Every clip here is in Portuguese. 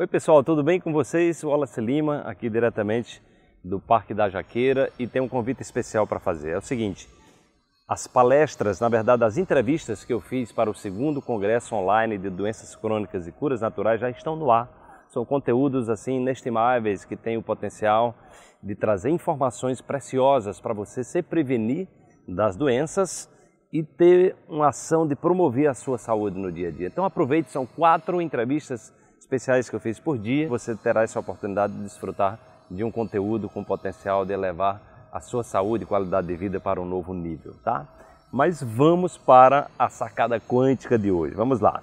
Oi pessoal, tudo bem com vocês? Wallace Lima aqui diretamente do Parque da Jaqueira e tem um convite especial para fazer. É o seguinte, as palestras, na verdade as entrevistas que eu fiz para o segundo congresso online de doenças crônicas e curas naturais já estão no ar. São conteúdos assim inestimáveis que têm o potencial de trazer informações preciosas para você se prevenir das doenças e ter uma ação de promover a sua saúde no dia a dia. Então aproveite, são quatro entrevistas especiais que eu fiz por dia, você terá essa oportunidade de desfrutar de um conteúdo com potencial de elevar a sua saúde e qualidade de vida para um novo nível, tá? Mas vamos para a sacada quântica de hoje. Vamos lá.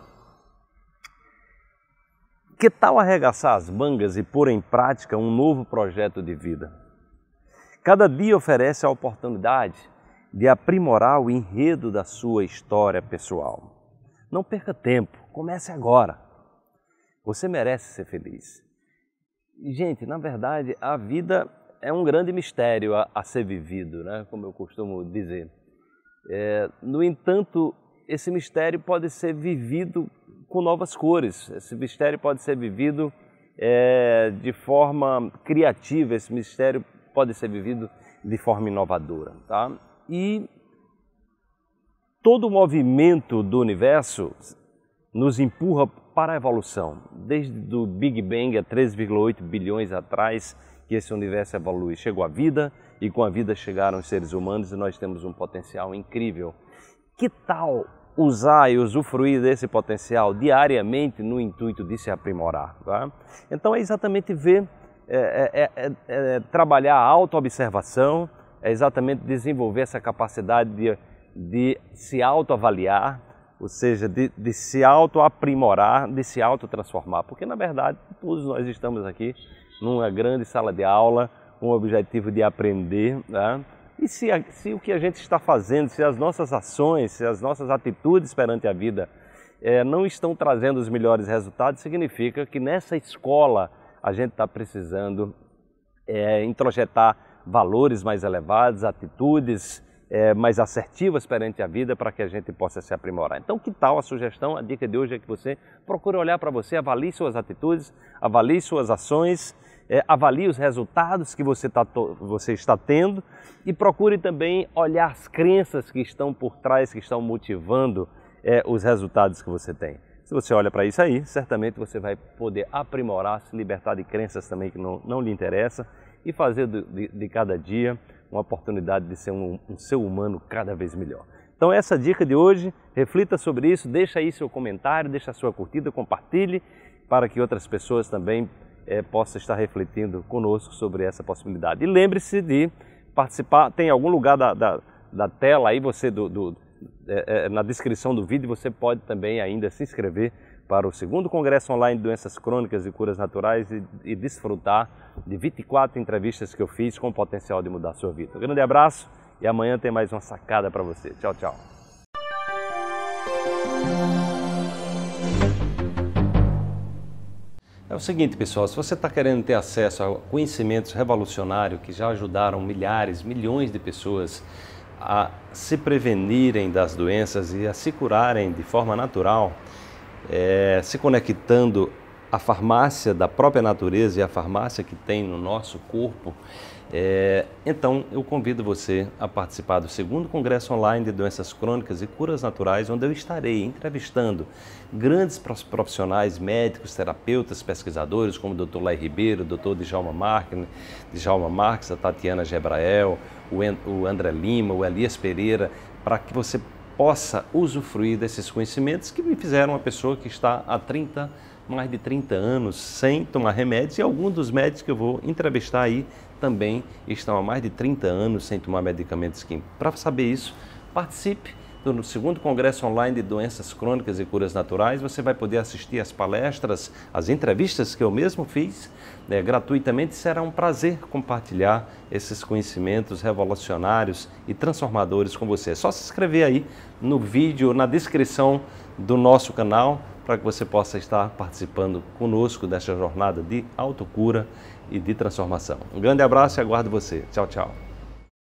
Que tal arregaçar as mangas e pôr em prática um novo projeto de vida? Cada dia oferece a oportunidade de aprimorar o enredo da sua história pessoal. Não perca tempo, comece agora. Você merece ser feliz. Gente, na verdade, a vida é um grande mistério a, a ser vivido, né? como eu costumo dizer. É, no entanto, esse mistério pode ser vivido com novas cores, esse mistério pode ser vivido é, de forma criativa, esse mistério pode ser vivido de forma inovadora. Tá? E todo o movimento do universo nos empurra para a evolução. Desde o Big Bang há 13,8 bilhões atrás que esse universo evolui. Chegou a vida e com a vida chegaram os seres humanos e nós temos um potencial incrível. Que tal usar e usufruir desse potencial diariamente no intuito de se aprimorar? Tá? Então é exatamente ver, é, é, é, trabalhar a autoobservação, é exatamente desenvolver essa capacidade de, de se autoavaliar, ou seja, de, de se auto-aprimorar, de se auto-transformar, porque na verdade todos nós estamos aqui numa grande sala de aula com o objetivo de aprender, né? E se, se o que a gente está fazendo, se as nossas ações, se as nossas atitudes perante a vida é, não estão trazendo os melhores resultados, significa que nessa escola a gente está precisando é, introjetar valores mais elevados, atitudes é, mais assertivas perante a vida para que a gente possa se aprimorar. Então, que tal a sugestão? A dica de hoje é que você procure olhar para você, avalie suas atitudes, avalie suas ações, é, avalie os resultados que você, tá, você está tendo e procure também olhar as crenças que estão por trás, que estão motivando é, os resultados que você tem. Se você olha para isso aí, certamente você vai poder aprimorar, se libertar de crenças também que não, não lhe interessam e fazer de, de, de cada dia uma oportunidade de ser um, um ser humano cada vez melhor. Então essa dica de hoje, reflita sobre isso, deixa aí seu comentário, deixa sua curtida, compartilhe para que outras pessoas também é, possam estar refletindo conosco sobre essa possibilidade. E lembre-se de participar, tem algum lugar da, da, da tela aí, você do, do é, é, na descrição do vídeo, você pode também ainda se inscrever para o segundo Congresso Online de Doenças Crônicas e Curas Naturais e, e desfrutar de 24 entrevistas que eu fiz com o potencial de mudar a sua vida. Um grande abraço e amanhã tem mais uma sacada para você. Tchau, tchau. É o seguinte, pessoal, se você está querendo ter acesso a conhecimentos revolucionários que já ajudaram milhares, milhões de pessoas a se prevenirem das doenças e a se curarem de forma natural, é, se conectando à farmácia da própria natureza e à farmácia que tem no nosso corpo, é, então eu convido você a participar do segundo congresso online de doenças crônicas e curas naturais, onde eu estarei entrevistando grandes profissionais, médicos, terapeutas, pesquisadores, como o Dr. Lai Ribeiro, o Dr. Djalma Marques, Djalma Marques, a Tatiana Gebrael, o André Lima, o Elias Pereira, para que você possa usufruir desses conhecimentos que me fizeram uma pessoa que está há 30, mais de 30 anos sem tomar remédios e alguns dos médicos que eu vou entrevistar aí também estão há mais de 30 anos sem tomar medicamentos químicos. Para saber isso, participe no segundo Congresso Online de Doenças Crônicas e Curas Naturais, você vai poder assistir às palestras, às entrevistas que eu mesmo fiz né, gratuitamente. Será um prazer compartilhar esses conhecimentos revolucionários e transformadores com você. É só se inscrever aí no vídeo, na descrição do nosso canal, para que você possa estar participando conosco desta jornada de autocura e de transformação. Um grande abraço e aguardo você. Tchau, tchau.